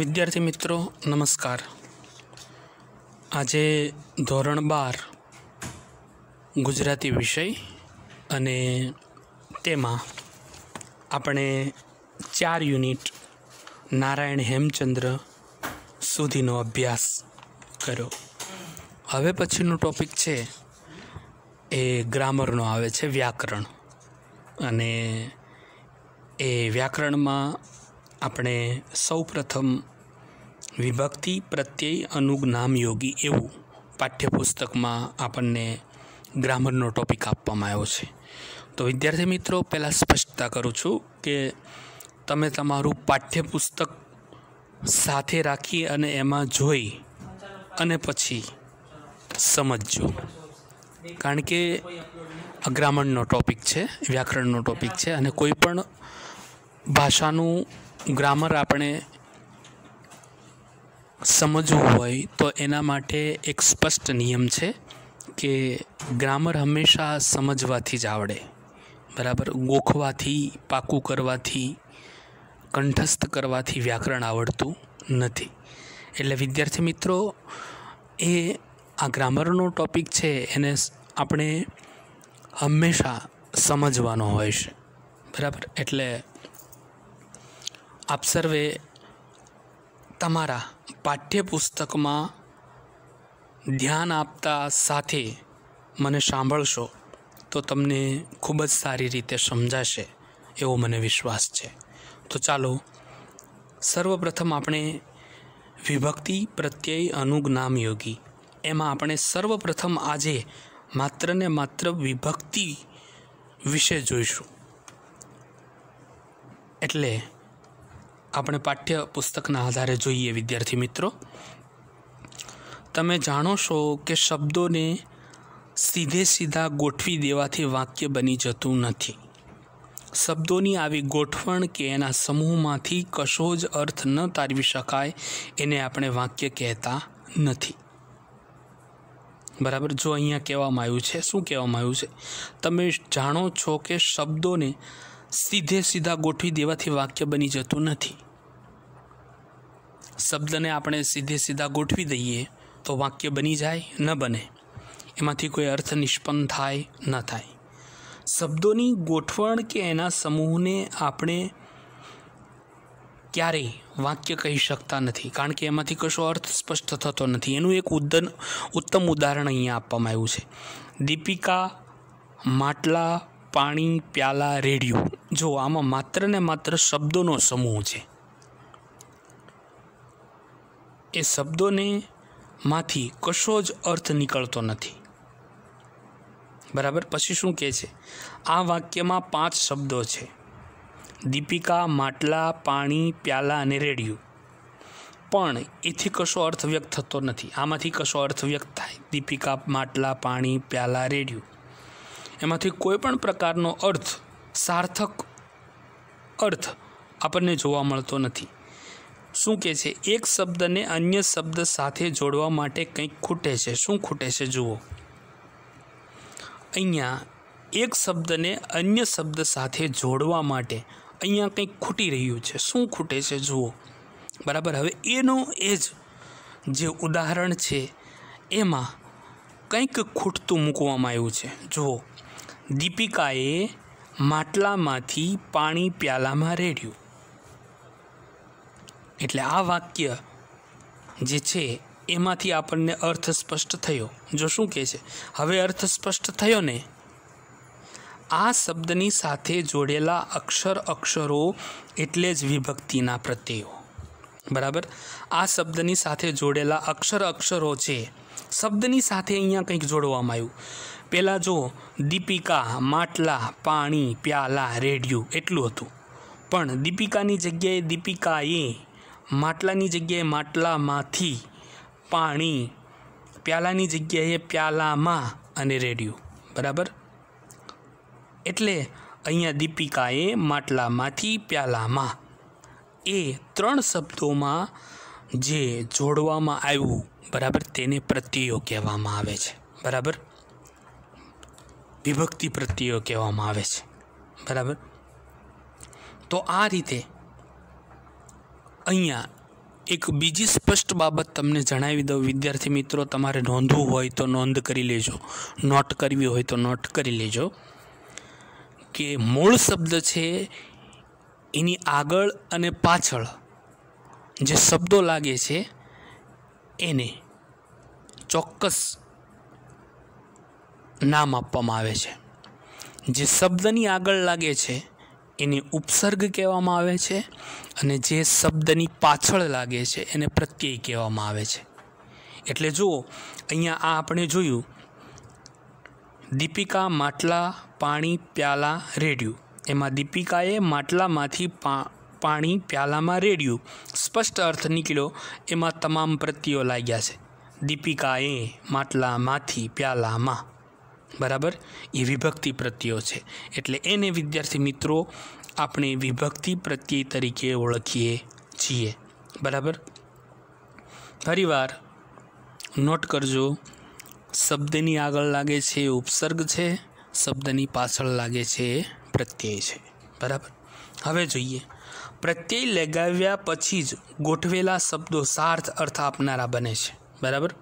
વિદ્યાર્થી મિત્રો નમસ્કાર આજે ધોરણ બાર ગુજરાતી વિષય અને તેમાં આપણે ચાર યુનિટ નારાયણ હેમચંદ્ર સુધીનો અભ્યાસ કર્યો હવે પછીનો ટૉપિક છે એ ગ્રામરનો આવે છે વ્યાકરણ અને એ વ્યાકરણમાં આપણે સૌપ્રથમ વિભક્તિ પ્રત્યય અનુજ્ઞામ યોગી એવું પાઠ્યપુસ્તકમાં આપણને ગ્રામરનો ટોપિક આપવામાં આવ્યો છે તો વિદ્યાર્થી મિત્રો પહેલાં સ્પષ્ટતા કરું છું કે તમે તમારું પાઠ્યપુસ્તક સાથે રાખી અને એમાં જોઈ અને પછી સમજજો કારણ કે આ ગ્રામરનો ટોપિક છે વ્યાકરણનો ટોપિક છે અને કોઈ પણ ભાષાનું ગ્રામર આપણે સમજવું હોય તો એના માટે એક સ્પષ્ટ નિયમ છે કે ગ્રામર હંમેશા સમજવાથી જ આવડે બરાબર ગોખવાથી પાકું કરવાથી કંઠસ્થ કરવાથી વ્યાકરણ આવડતું નથી એટલે વિદ્યાર્થી મિત્રો એ આ ગ્રામરનો ટૉપિક છે એને આપણે હંમેશા સમજવાનો હોય છે બરાબર એટલે આપ સર્વે તમારા પાઠ્યપુસ્તકમાં ધ્યાન આપતા સાથે મને સાંભળશો તો તમને ખૂબ જ સારી રીતે સમજાશે એવો મને વિશ્વાસ છે તો ચાલો સર્વપ્રથમ આપણે વિભક્તિ પ્રત્યય અનુજ્ઞામ યોગી એમાં આપણે સર્વપ્રથમ આજે માત્ર ને માત્ર વિભક્તિ વિશે જોઈશું એટલે આપણે પાઠ્ય પુસ્તકના આધારે જોઈએ વિદ્યાર્થી મિત્રો તમે જાણો છો કે શબ્દોને સીધે સીધા ગોઠવી દેવાથી વાક્ય બની જતું નથી શબ્દોની આવી ગોઠવણ કે એના સમૂહમાંથી કશો જ અર્થ ન તારવી શકાય એને આપણે વાક્ય કહેતા નથી બરાબર જો અહીંયા કહેવામાં આવ્યું છે શું કહેવામાં આવ્યું છે તમે જાણો છો કે શબ્દોને સીધે સીધા ગોઠવી દેવાથી વાક્ય બની જતું નથી શબ્દને આપણે સીધે સીધા ગોઠવી દઈએ તો વાક્ય બની જાય ન બને એમાંથી કોઈ અર્થ નિષ્પન્ન થાય ન થાય શબ્દોની ગોઠવણ કે એના સમૂહને આપણે ક્યારેય વાક્ય કહી શકતા નથી કારણ કે એમાંથી કશો અર્થ સ્પષ્ટ થતો નથી એનું એક ઉદ્દન ઉત્તમ ઉદાહરણ અહીંયા આપવામાં આવ્યું છે દીપિકા માટલા પાણી પ્યાલા રેડિયો જો આમાં માત્ર ને માત્ર શબ્દોનો સમૂહ છે એ શબ્દોને માંથી કશો જ અર્થ નીકળતો નથી બરાબર પછી શું કહે છે આ વાક્યમાં પાંચ શબ્દો છે દીપિકા માટલા પાણી પ્યાલા અને રેડિયો પણ એથી કશો અર્થ વ્યક્ત થતો નથી આમાંથી કશો અર્થ વ્યક્ત થાય દીપિકા માટલા પાણી પ્યાલા રેડિયો એમાંથી કોઈપણ પ્રકારનો અર્થ સાર્થક અર્થ આપણને જોવા મળતો નથી શું કહે છે એક શબ્દને અન્ય શબ્દ સાથે જોડવા માટે કંઈક ખૂટે છે શું ખૂટે છે જુઓ અહીંયા એક શબ્દને અન્ય શબ્દ સાથે જોડવા માટે અહીંયા કંઈક ખૂટી રહ્યું છે શું ખૂટે છે જુઓ બરાબર હવે એનો એ જ જે ઉદાહરણ છે એમાં કંઈક ખૂટતું મૂકવામાં આવ્યું છે જુઓ દીપિકાએ માટલામાંથી પાણી પ્યાલામાં રેડ્યું એટલે આ વાક્ય જે છે એમાંથી આપણને અર્થ સ્પષ્ટ થયો જો શું કહે છે હવે અર્થ સ્પષ્ટ થયો ને આ શબ્દની સાથે જોડેલા અક્ષર અક્ષરો એટલે જ વિભક્તિના પ્રત્યયો બરાબર આ શબ્દની સાથે જોડેલા અક્ષર અક્ષરો છે શબ્દની સાથે અહીંયા કંઈક જોડવામાં આવ્યું પહેલાં જો દીપિકા માટલા પાણી પ્યાલા રેડિયો એટલું હતું પણ દીપિકાની જગ્યાએ દીપિકાએ માટલાની જગ્યાએ માટલામાંથી પાણી પ્યાલાની જગ્યાએ પ્યાલામાં અને રેડિયો બરાબર એટલે અહીંયા દીપિકાએ માટલામાંથી પ્યાલામાં એ ત્રણ શબ્દોમાં જે જોડવામાં આવ્યું બરાબર તેને પ્રત્યયો કહેવામાં આવે છે બરાબર વિભક્તિ પ્રત્યયો કહેવામાં આવે છે બરાબર તો આ રીતે અહીંયા એક બીજી સ્પષ્ટ બાબત તમને જણાવી દઉં વિદ્યાર્થી મિત્રો તમારે નોંધવું હોય તો નોંધ કરી લેજો નોટ કરવી હોય તો નોટ કરી લેજો કે મૂળ શબ્દ છે એની આગળ અને પાછળ જે શબ્દો લાગે છે એને ચોક્કસ નામ આપવામાં આવે છે જે શબ્દની આગળ લાગે છે એને ઉપસર્ગ કહેવામાં આવે છે અને જે શબ્દની પાછળ લાગે છે એને પ્રત્યય કહેવામાં આવે છે એટલે જુઓ અહીંયા આ આપણે જોયું દીપિકા માટલા પાણી પ્યાલા રેડ્યું એમાં દીપિકાએ માટલામાંથી પાણી પ્યાલામાં રેડ્યું સ્પષ્ટ અર્થ નીકળ્યો એમાં તમામ પ્રત્યયો લાગ્યા છે દીપિકાએ માટલામાંથી પ્યાલામાં બરાબર એ વિભક્તિ પ્રત્યયો છે એટલે એને વિદ્યાર્થી મિત્રો આપણે વિભક્તિ પ્રત્યય તરીકે ઓળખીએ છીએ બરાબર ફરીવાર નોટ કરજો શબ્દની આગળ લાગે છે ઉપસર્ગ છે શબ્દની પાછળ લાગે છે એ પ્રત્યય છે બરાબર હવે જોઈએ પ્રત્યય લગાવ્યા પછી જ ગોઠવેલા શબ્દો સાર્થ અર્થ આપનારા બને છે બરાબર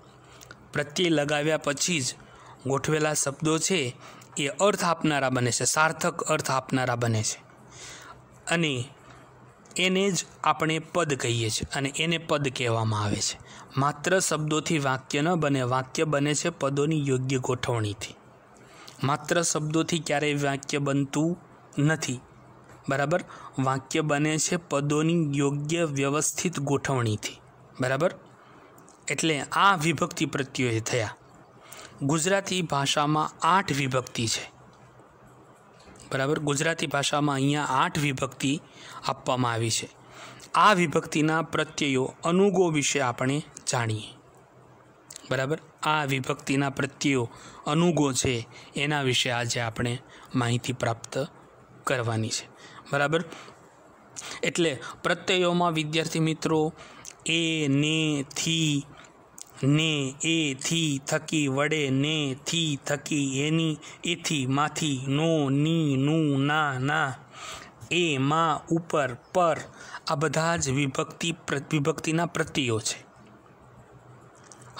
પ્રત્યય લગાવ્યા પછી જ ગોઠવેલા શબ્દો છે એ અર્થ આપનારા બને છે સાર્થક અર્થ આપનારા બને છે અને એને જ આપણે પદ કહીએ છીએ અને એને પદ કહેવામાં આવે છે માત્ર શબ્દોથી વાક્ય ન બને વાક્ય બને છે પદોની યોગ્ય ગોઠવણીથી માત્ર શબ્દોથી ક્યારેય વાક્ય બનતું નથી બરાબર વાક્ય બને છે પદોની યોગ્ય વ્યવસ્થિત ગોઠવણીથી બરાબર એટલે આ વિભક્તિ પ્રત્યય થયા ગુજરાતી ભાષામાં આઠ વિભક્તિ છે બરાબર ગુજરાતી ભાષામાં અહીંયા આઠ વિભક્તિ આપવામાં આવી છે આ વિભક્તિના પ્રત્યયો અનુગો વિશે આપણે જાણીએ બરાબર આ વિભક્તિના પ્રત્યયો અનુગો છે એના વિશે આજે આપણે માહિતી પ્રાપ્ત કરવાની છે બરાબર એટલે પ્રત્યયોમાં વિદ્યાર્થી મિત્રો એ ને થી ને એ થી થકી વડે ને થી થકી એની એથી માથી નો ની નું ના ના એ માં ઉપર પર આ બધા જ વિભક્તિ વિભક્તિના પ્રત્યયો છે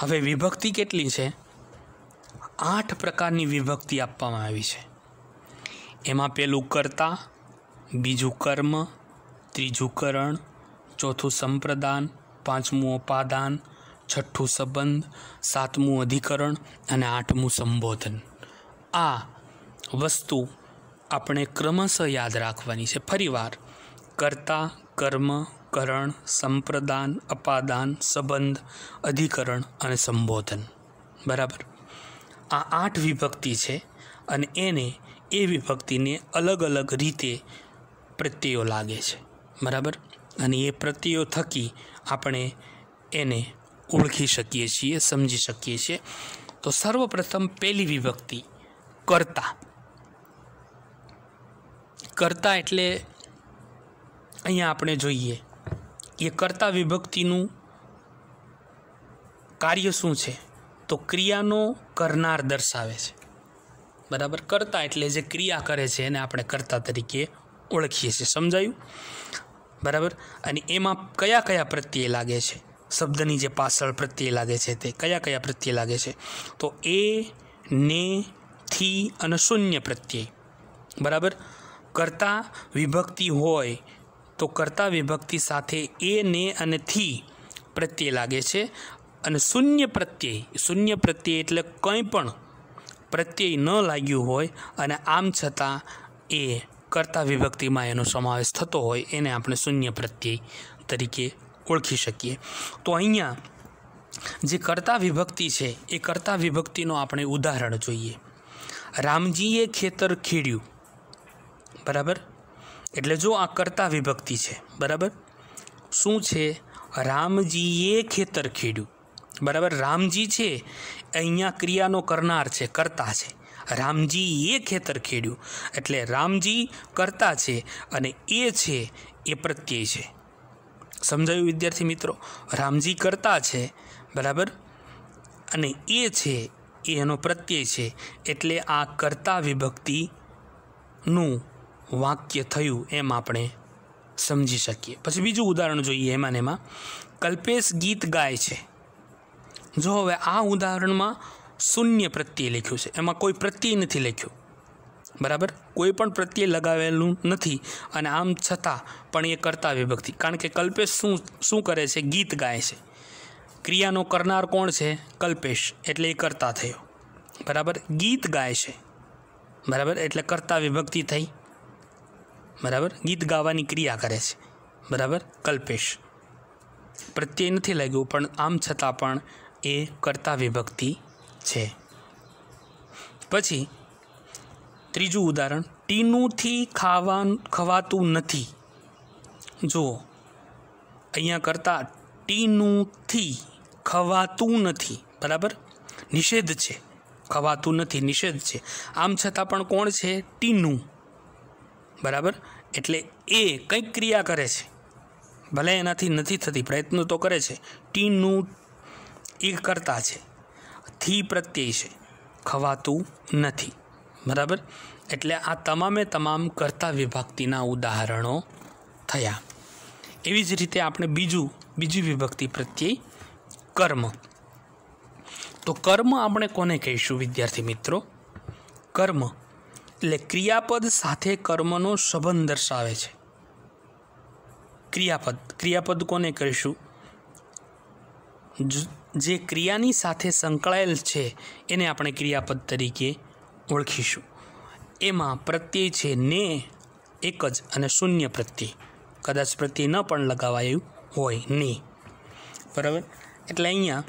હવે વિભક્તિ કેટલી છે આઠ પ્રકારની વિભક્તિ આપવામાં આવી છે એમાં પહેલું કર્તા બીજું કર્મ ત્રીજું કરણ ચોથું સંપ્રદાન પાંચમું ઉપાદાન છઠ્ઠું સંબંધ સાતમું અધિકરણ અને આઠમું સંબોધન આ વસ્તુ આપણે ક્રમશઃ યાદ રાખવાની છે ફરીવાર કર્તા કર્મ કરણ સંપ્રદાન અપાદાન સંબંધ અધિકરણ અને સંબોધન બરાબર આ આઠ વિભક્તિ છે અને એને એ વિભક્તિને અલગ અલગ રીતે પ્રત્યયો લાગે છે બરાબર અને એ પ્રત્યયો થકી આપણે એને ઓળખી શકીએ છીએ સમજી શકીએ છીએ તો સર્વપ્રથમ પહેલી વિભક્તિ કરતા કરતા એટલે અહીંયા આપણે જોઈએ એ કર્તા વિભક્તિનું કાર્ય શું છે તો ક્રિયાનો કરનાર દર્શાવે છે બરાબર કરતા એટલે જે ક્રિયા કરે છે એને આપણે કરતા તરીકે ઓળખીએ છીએ સમજાયું બરાબર અને એમાં કયા કયા પ્રત્યે લાગે છે શબ્દની જે પાછળ પ્રત્યય લાગે છે તે કયા કયા પ્રત્યય લાગે છે તો એ ને થી અને શૂન્ય પ્રત્યય બરાબર કરતા વિભક્તિ હોય તો કરતા વિભક્તિ સાથે એ ને અને થી પ્રત્યય લાગે છે અને શૂન્ય પ્રત્યય શૂન્ય પ્રત્યય એટલે કંઈ પણ પ્રત્યય ન લાગ્યું હોય અને આમ છતાં એ કરતા વિભક્તિમાં એનો સમાવેશ થતો હોય એને આપણે શૂન્ય પ્રત્યય તરીકે ઓળખી શકીએ તો અહીંયા જે કર્તા વિભક્તિ છે એ કર્તા વિભક્તિનો આપણે ઉદાહરણ જોઈએ રામજીએ ખેતર ખેડ્યું બરાબર એટલે જો આ કર્તા વિભક્તિ છે બરાબર શું છે રામજીએ ખેતર ખેડ્યું બરાબર રામજી છે અહીંયા ક્રિયાનો કરનાર છે કર્તા છે રામજીએ ખેતર ખેડ્યું એટલે રામજી કરતા છે અને એ છે એ પ્રત્યય છે સમજાયું વિદ્યાર્થી મિત્રો રામજી કરતા છે બરાબર અને એ છે એ એનો પ્રત્યય છે એટલે આ કર્તા વિભક્તિનું વાક્ય થયું એમ આપણે સમજી શકીએ પછી બીજું ઉદાહરણ જોઈએ એમાં ને એમાં કલ્પેશ ગીત ગાય છે જો હવે આ ઉદાહરણમાં શૂન્ય પ્રત્યય લખ્યું છે એમાં કોઈ પ્રત્યય નથી લખ્યું બરાબર કોઈ પણ પ્રત્યય લગાવેલું નથી અને આમ છતાં પણ એ કરતા વિભક્તિ કારણ કે કલ્પેશ શું શું કરે છે ગીત ગાય છે ક્રિયાનો કરનાર કોણ છે કલ્પેશ એટલે એ કરતા થયો બરાબર ગીત ગાય છે બરાબર એટલે કરતા વિભક્તિ થઈ બરાબર ગીત ગાવાની ક્રિયા કરે છે બરાબર કલ્પેશ પ્રત્યય નથી લાગ્યું પણ આમ છતાં પણ એ કરતા વિભક્તિ છે પછી ત્રીજું ઉદાહરણ ટીનુંથી ખાવા ખવાતું નથી જુઓ અહીંયા કરતાં ટીનુંથી ખવાતું નથી બરાબર નિષેધ છે ખવાતું નથી નિષેધ છે આમ છતાં પણ કોણ છે ટીનું બરાબર એટલે એ કંઈક ક્રિયા કરે છે ભલે એનાથી નથી થતી પ્રયત્ન તો કરે છે ટીનું એ કરતા છે થી પ્રત્યય છે ખવાતું નથી બરાબર એટલે આ તમામે તમામ કર્તા વિભક્તિના ઉદાહરણો થયા એવી જ રીતે આપણે બીજું બીજી વિભક્તિ પ્રત્યે કર્મ તો કર્મ આપણે કોને કહીશું વિદ્યાર્થી મિત્રો કર્મ એટલે ક્રિયાપદ સાથે કર્મનો સંબંધ દર્શાવે છે ક્રિયાપદ ક્રિયાપદ કોને કહીશું જે ક્રિયાની સાથે સંકળાયેલ છે એને આપણે ક્રિયાપદ તરીકે ઓળખીશું એમાં પ્રત્યય છે ને એક જ અને શૂન્ય પ્રત્યય કદાચ પ્રત્યય ન પણ લગાવાયું હોય ને બરાબર એટલે અહીંયા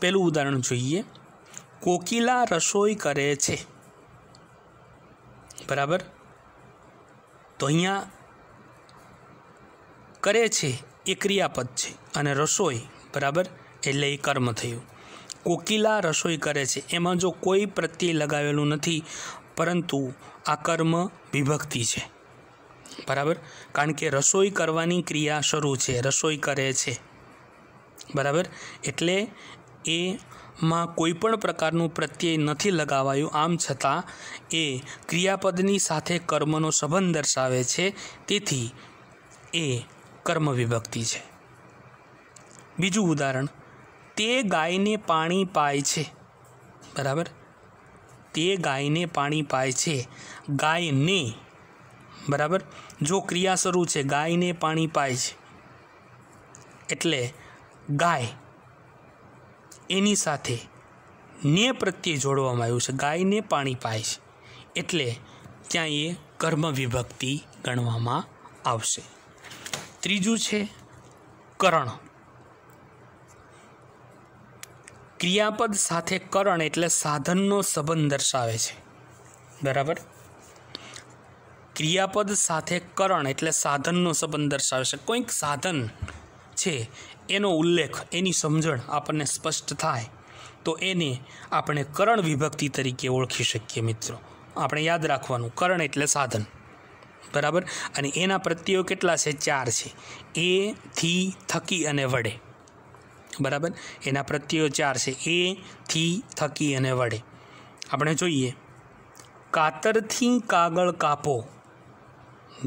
પહેલું ઉદાહરણ જોઈએ કોકિલા રસોઈ કરે છે બરાબર તો અહીંયા કરે છે એ ક્રિયાપદ છે અને રસોઈ બરાબર એટલે એ કર્મ થયું કોકિલા રસોઈ કરે છે એમાં જો કોઈ પ્રત્યય લગાવેલું નથી પરંતુ આ કર્મ વિભક્તિ છે બરાબર કારણ કે રસોઈ કરવાની ક્રિયા શરૂ છે રસોઈ કરે છે બરાબર એટલે એમાં કોઈ પણ પ્રકારનું પ્રત્યય નથી લગાવાયું આમ છતાં એ ક્રિયાપદની સાથે કર્મનો સંબંધ દર્શાવે છે તેથી એ કર્મ વિભક્તિ છે બીજું ઉદાહરણ તે ગાયને પાણી પાય છે બરાબર તે ગાયને પાણી પાય છે ગાયને બરાબર જો ક્રિયા શરૂ છે ગાયને પાણી પાય છે એટલે ગાય એની સાથે ને પ્રત્યે જોડવામાં આવ્યું છે ગાયને પાણી પાય છે એટલે ત્યાં એ કર્મ વિભક્તિ ગણવામાં આવશે ત્રીજું છે કરણ ક્રિયાપદ સાથે કરણ એટલે સાધનનો સંબંધ દર્શાવે છે બરાબર ક્રિયાપદ સાથે કરણ એટલે સાધનનો સંબંધ દર્શાવે છે કોઈક સાધન છે એનો ઉલ્લેખ એની સમજણ આપણને સ્પષ્ટ થાય તો એને આપણે કરણ વિભક્તિ તરીકે ઓળખી શકીએ મિત્રો આપણે યાદ રાખવાનું કરણ એટલે સાધન બરાબર અને એના પ્રત્યયો કેટલા છે ચાર છે એ થી થકી અને વડે બરાબર એના પ્રત્યયો ચાર છે એ થી થકી અને વડે આપણે જોઈએ કાતરથી કાગળ કાપો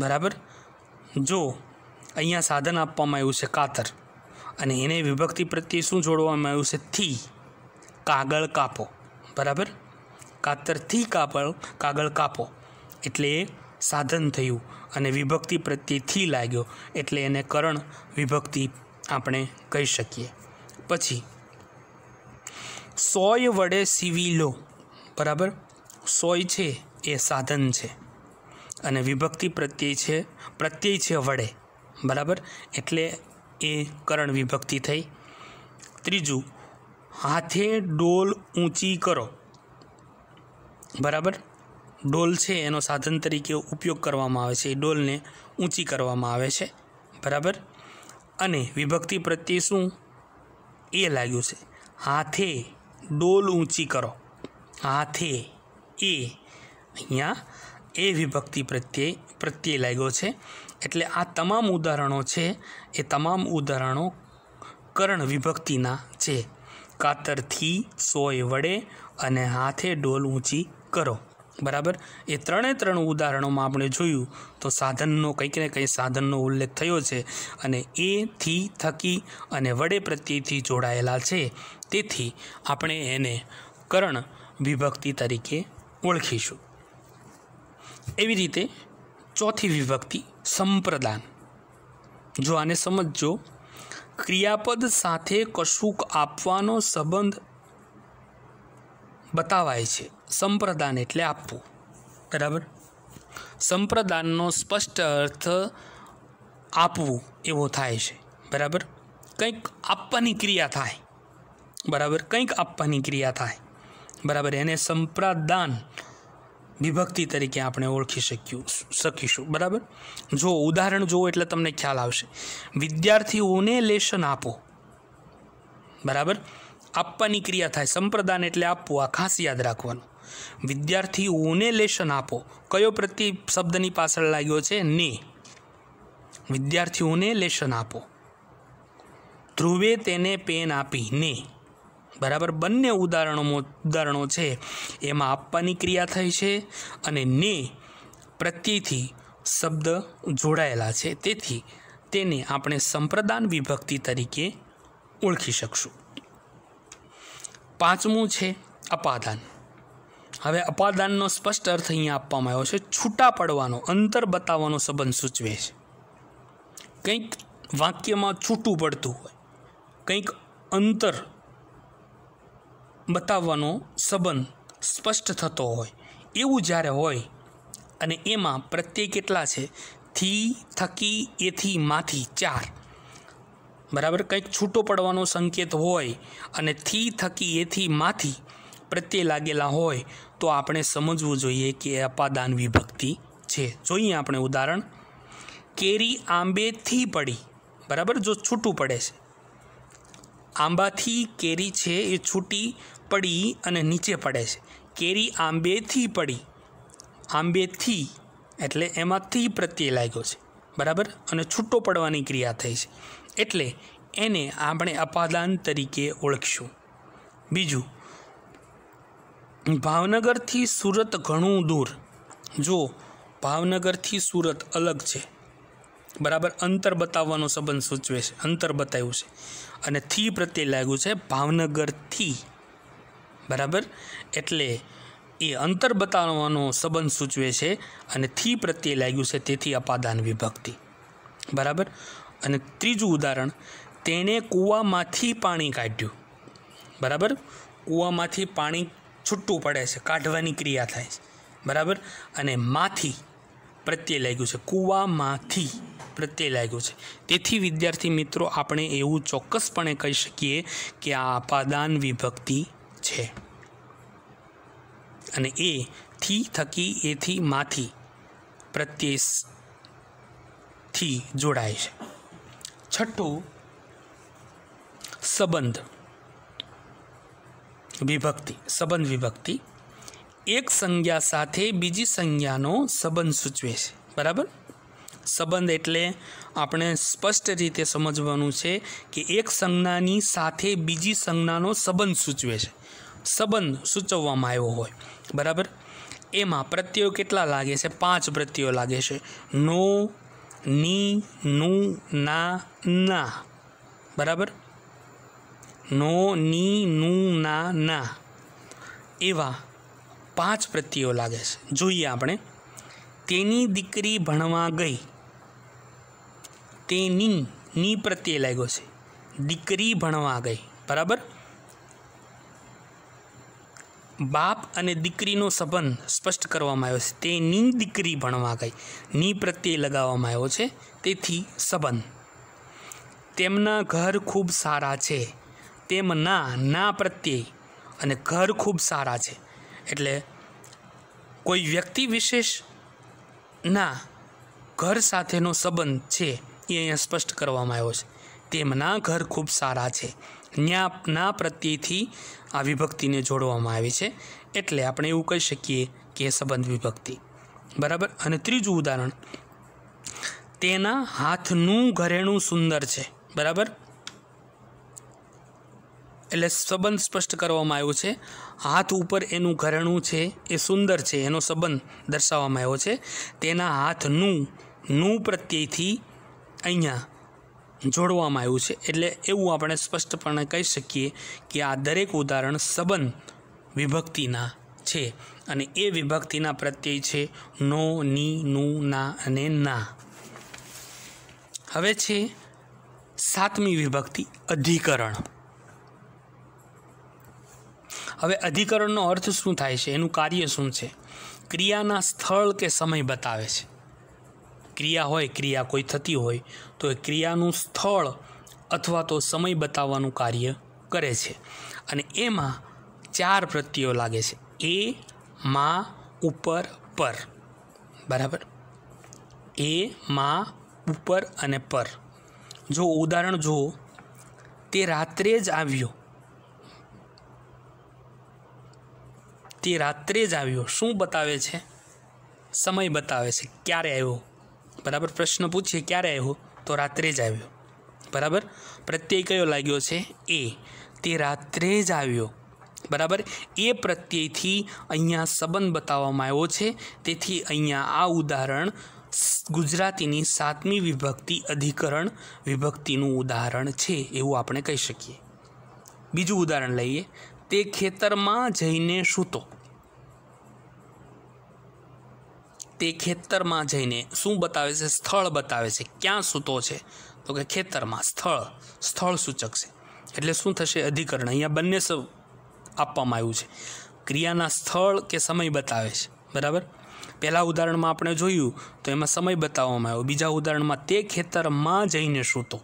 બરાબર જો અહીંયા સાધન આપવામાં આવ્યું છે કાતર અને એને વિભક્તિ પ્રત્યે શું જોડવામાં આવ્યું છે થી કાગળ કાપો બરાબર કાતરથી કાપળ કાગળ કાપો એટલે એ સાધન થયું અને વિભક્તિ પ્રત્યે થી લાગ્યો એટલે એને કરણ વિભક્તિ આપણે કહી શકીએ પછી સોય વડે સીવી લો બરાબર સોય છે એ સાધન છે અને વિભક્તિ પ્રત્યય છે પ્રત્યય છે વડે બરાબર એટલે એ કરણ વિભક્તિ થઈ ત્રીજું હાથે ડોલ ઊંચી કરો બરાબર ડોલ છે એનો સાધન તરીકે ઉપયોગ કરવામાં આવે છે એ ડોલને ઊંચી કરવામાં આવે છે બરાબર અને વિભક્તિ પ્રત્યે શું એ લાગ્યું છે હાથે ડોલ ઊંચી કરો હાથે એ અહીંયા એ વિભક્તિ પ્રત્યે પ્રત્યે લાગ્યો છે એટલે આ તમામ ઉદાહરણો છે એ તમામ ઉદાહરણો કરણ વિભક્તિના છે કાતરથી સોય વડે અને હાથે ડોલ ઊંચી કરો બરાબર એ ત્રણે ત્રણ ઉદાહરણોમાં આપણે જોયું તો સાધનનો કંઈક ને કંઈ સાધનનો ઉલ્લેખ થયો છે અને એ થી થકી અને વડે પ્રત્યેથી જોડાયેલા છે તેથી આપણે એને કરણ વિભક્તિ તરીકે ઓળખીશું એવી રીતે ચોથી વિભક્તિ સંપ્રદાન જો આને સમજજો ક્રિયાપદ સાથે કશુંક આપવાનો સંબંધ બતાવાય છે સંપ્રદાન એટલે આપવું બરાબર સંપ્રદાનનો સ્પષ્ટ અર્થ આપવું એવો થાય છે બરાબર કંઈક આપવાની ક્રિયા થાય બરાબર કંઈક આપવાની ક્રિયા થાય બરાબર એને સંપ્રદાન વિભક્તિ તરીકે આપણે ઓળખી શક્યું શકીશું બરાબર જો ઉદાહરણ જુઓ એટલે તમને ખ્યાલ આવશે વિદ્યાર્થીઓને લેશન આપો બરાબર આપવાની ક્રિયા થાય સંપ્રદાન એટલે આપવું આ ખાસ યાદ રાખવાનું વિદ્યાર્થીઓને લેશન આપો કયો પ્રતિ શબ્દની પાછળ લાગ્યો છે ને વિદ્યાર્થીઓને લેશન આપો ધ્રુવે તેને પેન આપી ને બરાબર બંને ઉદાહરણોમાં ઉદાહરણો છે એમાં આપવાની ક્રિયા થઈ છે અને ને પ્રત્યેથી શબ્દ જોડાયેલા છે તેથી તેને આપણે સંપ્રદાન વિભક્તિ તરીકે ઓળખી શકશું પાંચમું છે અપાદાન હવે અપાદાનનો સ્પષ્ટ અર્થ અહીંયા આપવામાં આવ્યો છે છૂટા પડવાનો અંતર બતાવવાનો સંબંધ સૂચવે છે કંઈક વાક્યમાં છૂટું પડતું હોય કંઈક અંતર બતાવવાનો સંબંધ સ્પષ્ટ થતો હોય એવું જ્યારે હોય અને એમાં પ્રત્યે કેટલા છે થી થકી એથી માથી ચાર બરાબર કંઈક છૂટો પડવાનો સંકેત હોય અને થી થકી એથી માથી પ્રત્યે લાગેલા હોય તો આપણે સમજવું જોઈએ કે એ અપાદાન વિભક્તિ છે જોઈએ આપણે ઉદાહરણ કેરી આંબેથી પડી બરાબર જો છૂટું પડે છે આંબાથી કેરી છે એ છૂટી પડી અને નીચે પડે છે કેરી આંબેથી પડી આંબેથી એટલે એમાંથી પ્રત્યે લાગ્યો છે બરાબર અને છૂટો પડવાની ક્રિયા થઈ છે એટલે એને આપણે અપાદાન તરીકે ઓળખશું બીજું ભાવનગરથી સુરત ઘણું દૂર જો ભાવનગરથી સુરત અલગ છે બરાબર અંતર બતાવવાનો સંબંધ સૂચવે છે અંતર બતાવ્યું છે અને થી પ્રત્યે લાગ્યું છે ભાવનગરથી બરાબર એટલે એ અંતર બતાવવાનો સંબંધ સૂચવે છે અને થી પ્રત્યે લાગ્યું છે તેથી અપાદાન વિભક્તિ બરાબર અને ત્રીજું ઉદાહરણ તેણે કૂવામાંથી પાણી કાઢ્યું બરાબર કૂવામાંથી પાણી છૂટું પડે છે કાઢવાની ક્રિયા થાય છે બરાબર અને માથી પ્રત્યય લાગ્યું છે કૂવામાંથી પ્રત્યય લાગ્યું છે તેથી વિદ્યાર્થી મિત્રો આપણે એવું ચોક્કસપણે કહી શકીએ કે આ અપાદાન વિભક્તિ છે અને એ થી થકી એથી માંથી પ્રત્યેથી જોડાય છે છઠ્ઠું સંબંધ વિભક્તિ સંબંધ વિભક્તિ એક સંજ્ઞા સાથે બીજી સંજ્ઞાનો સંબંધ સૂચવે છે બરાબર સંબંધ એટલે આપણે સ્પષ્ટ રીતે સમજવાનું છે કે એક સંજ્ઞાની સાથે બીજી સંજ્ઞાનો સંબંધ સૂચવે છે સંબંધ સૂચવવામાં આવ્યો હોય બરાબર એમાં પ્રત્યયો કેટલા લાગે છે પાંચ પ્રત્યયો લાગે છે નો ની નું ના ના બરાબર નો ની નું ના ના એવા પાંચ પ્રત્યયો લાગે છે જોઈએ આપણે તેની દીકરી ભણવા ગઈ તેની ની પ્રત્યે લાગ્યો છે દીકરી ભણવા ગઈ બરાબર બાપ અને દીકરીનો સંબંધ સ્પષ્ટ કરવામાં આવ્યો છે તેની દીકરી ભણવા ગઈ ની પ્રત્યય લગાવવામાં આવ્યો છે તેથી સંબંધ તેમના ઘર ખૂબ સારા છે તેમના ના પ્રત્યય અને ઘર ખૂબ સારા છે એટલે કોઈ વ્યક્તિ વિશેષના ઘર સાથેનો સંબંધ છે એ અહીંયા સ્પષ્ટ કરવામાં આવ્યો છે તેમના ઘર ખૂબ સારા છે જ્ઞાપના પ્રત્યેથી આ વિભક્તિને જોડવામાં આવી છે એટલે આપણે એવું કહી શકીએ કે સંબંધ વિભક્તિ બરાબર અને ત્રીજું ઉદાહરણ તેના હાથનું ઘરેણું સુંદર છે બરાબર એટલે સંબંધ સ્પષ્ટ કરવામાં આવ્યો છે હાથ ઉપર એનું ઘરેણું છે એ સુંદર છે એનો સંબંધ દર્શાવવામાં આવ્યો છે તેના હાથનું નું પ્રત્યયથી અહીંયા જોડવામાં આવ્યું છે એટલે એવું આપણે સ્પષ્ટપણે કહી શકીએ કે આ દરેક ઉદાહરણ સંબંધ વિભક્તિના છે અને એ વિભક્તિના પ્રત્યય છે નો ની નું ના અને ના હવે છે સાતમી વિભક્તિ અધિકરણ હવે અધિકરણનો અર્થ શું થાય છે એનું કાર્ય શું છે ક્રિયાના સ્થળ કે સમય બતાવે છે ક્રિયા હોય ક્રિયા કોઈ થતી હોય તો એ ક્રિયાનું સ્થળ અથવા તો સમય બતાવવાનું કાર્ય કરે છે અને એમાં ચાર પ્રત્યયો લાગે છે એ માં ઉપર પર બરાબર એ માં ઉપર અને પર જો ઉદાહરણ જુઓ તે રાત્રે જ આવ્યો તે રાત્રે જ આવ્યો શું બતાવે છે સમય બતાવે છે ક્યારે આવ્યો બરાબર પ્રશ્ન પૂછીએ ક્યારે આવ્યો તો રાત્રે જ આવ્યો બરાબર પ્રત્યય કયો લાગ્યો છે એ તે રાત્રે જ આવ્યો બરાબર એ પ્રત્યયથી અહીંયા સંબંધ બતાવવામાં આવ્યો છે તેથી અહીંયા આ ઉદાહરણ ગુજરાતીની સાતમી વિભક્તિ અધિકરણ વિભક્તિનું ઉદાહરણ છે એવું આપણે કહી શકીએ બીજું ઉદાહરણ લઈએ તે ખેતરમાં જઈને સૂતો તે ખેતરમાં જઈને શું બતાવે છે સ્થળ બતાવે છે ક્યાં સૂતો છે તો કે ખેતરમાં સ્થળ સ્થળ સૂચક છે એટલે શું થશે અધિકરણ અહીંયા બંને આપવામાં આવ્યું છે ક્રિયાના સ્થળ કે સમય બતાવે છે બરાબર પહેલાં ઉદાહરણમાં આપણે જોયું તો એમાં સમય બતાવવામાં આવ્યો બીજા ઉદાહરણમાં તે ખેતરમાં જઈને સૂતો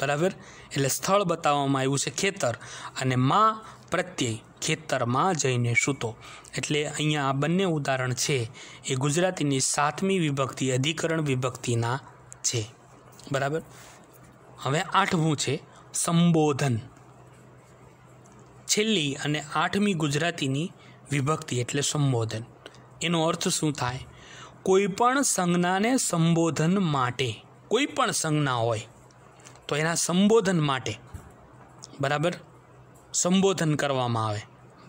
બરાબર એટલે સ્થળ બતાવવામાં આવ્યું છે ખેતર અને માં પ્રત્યય ખેતરમાં જઈને સૂતો એટલે અહીંયા આ બંને ઉદાહરણ છે એ ગુજરાતીની સાતમી વિભક્તિ અધિકરણ વિભક્તિના છે બરાબર હવે આઠમું છે સંબોધન છેલ્લી અને આઠમી ગુજરાતીની વિભક્તિ એટલે સંબોધન એનો અર્થ શું થાય કોઈપણ સંજ્ઞાને સંબોધન માટે કોઈપણ સંજ્ઞા હોય તો એના સંબોધન માટે બરાબર સંબોધન કરવામાં આવે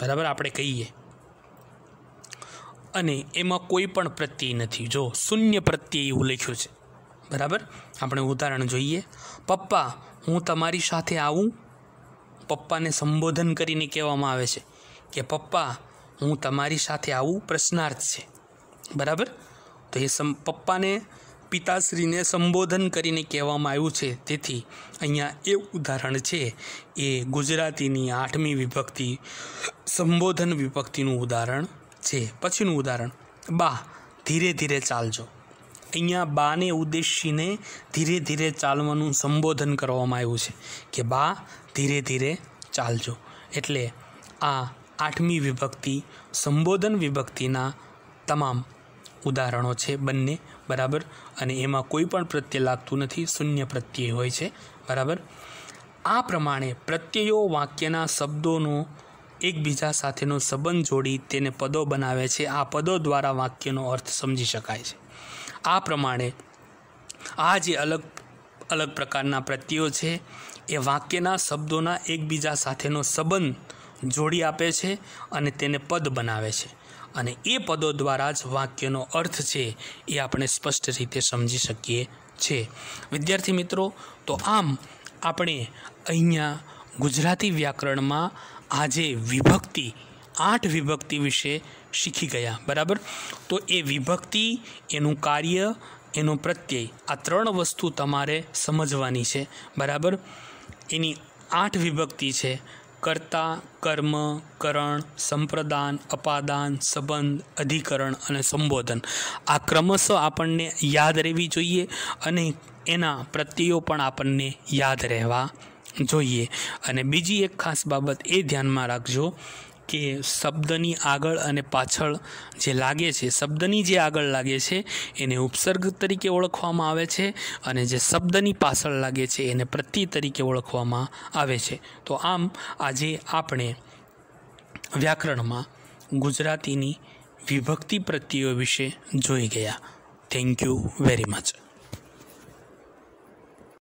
બરાબર આપણે કહીએ અને એમાં કોઈ પણ પ્રત્યય નથી જો શૂન્ય પ્રત્યય એવું લખ્યું છે બરાબર આપણે ઉદાહરણ જોઈએ પપ્પા હું તમારી સાથે આવું પપ્પાને સંબોધન કરીને કહેવામાં આવે છે કે પપ્પા હું તમારી સાથે આવું પ્રશ્નાર્થ છે બરાબર તો એ સમ પપ્પાને પિતાશ્રીને સંબોધન કરીને કહેવામાં આવ્યું છે તેથી અહીંયા એ ઉદાહરણ છે એ ગુજરાતીની આઠમી વિભક્તિ સંબોધન વિભક્તિનું ઉદાહરણ છે પછીનું ઉદાહરણ બા ધીરે ધીરે ચાલજો અહીંયા બાને ઉદ્દેશીને ધીરે ધીરે ચાલવાનું સંબોધન કરવામાં આવ્યું છે કે બા ધીરે ધીરે ચાલજો એટલે આ આઠમી વિભક્તિ સંબોધન વિભક્તિના તમામ ઉદાહરણો છે બંને બરાબર અને એમાં કોઈ પણ પ્રત્યય લાગતું નથી શૂન્ય પ્રત્યય હોય છે બરાબર આ પ્રમાણે પ્રત્યયો વાક્યના શબ્દોનો એકબીજા સાથેનો સંબંધ જોડી તેને પદો બનાવે છે આ પદો દ્વારા વાક્યનો અર્થ સમજી શકાય છે આ પ્રમાણે આ જે અલગ અલગ પ્રકારના પ્રત્યયો છે એ વાક્યના શબ્દોના એકબીજા સાથેનો સંબંધ જોડી આપે છે અને તેને પદ બનાવે છે અને એ પદો દ્વારા જ વાક્યનો અર્થ છે એ આપણે સ્પષ્ટ રીતે સમજી શકીએ છીએ વિદ્યાર્થી મિત્રો તો આમ આપણે અહીંયા ગુજરાતી વ્યાકરણમાં આજે વિભક્તિ આઠ વિભક્તિ વિશે શીખી ગયા બરાબર તો એ વિભક્તિ એનું કાર્ય એનું પ્રત્યય આ ત્રણ વસ્તુ તમારે સમજવાની છે બરાબર એની આઠ વિભક્તિ છે કર્તા કર્મ કરણ સંપ્રદાન અપાદાન સંબંધ અધિકરણ અને સંબોધન આ ક્રમશ આપણને યાદ રહેવી જોઈએ અને એના પ્રત્યયો પણ આપણને યાદ રહેવા જોઈએ અને બીજી એક ખાસ બાબત એ ધ્યાનમાં રાખજો કે શબ્દની આગળ અને પાછળ જે લાગે છે શબ્દની જે આગળ લાગે છે એને ઉપસર્ગ તરીકે ઓળખવામાં આવે છે અને જે શબ્દની પાછળ લાગે છે એને પ્રતિ તરીકે ઓળખવામાં આવે છે તો આમ આજે આપણે વ્યાકરણમાં ગુજરાતીની વિભક્તિ પ્રત્યયો વિશે જોઈ ગયા થેન્ક યુ વેરી મચ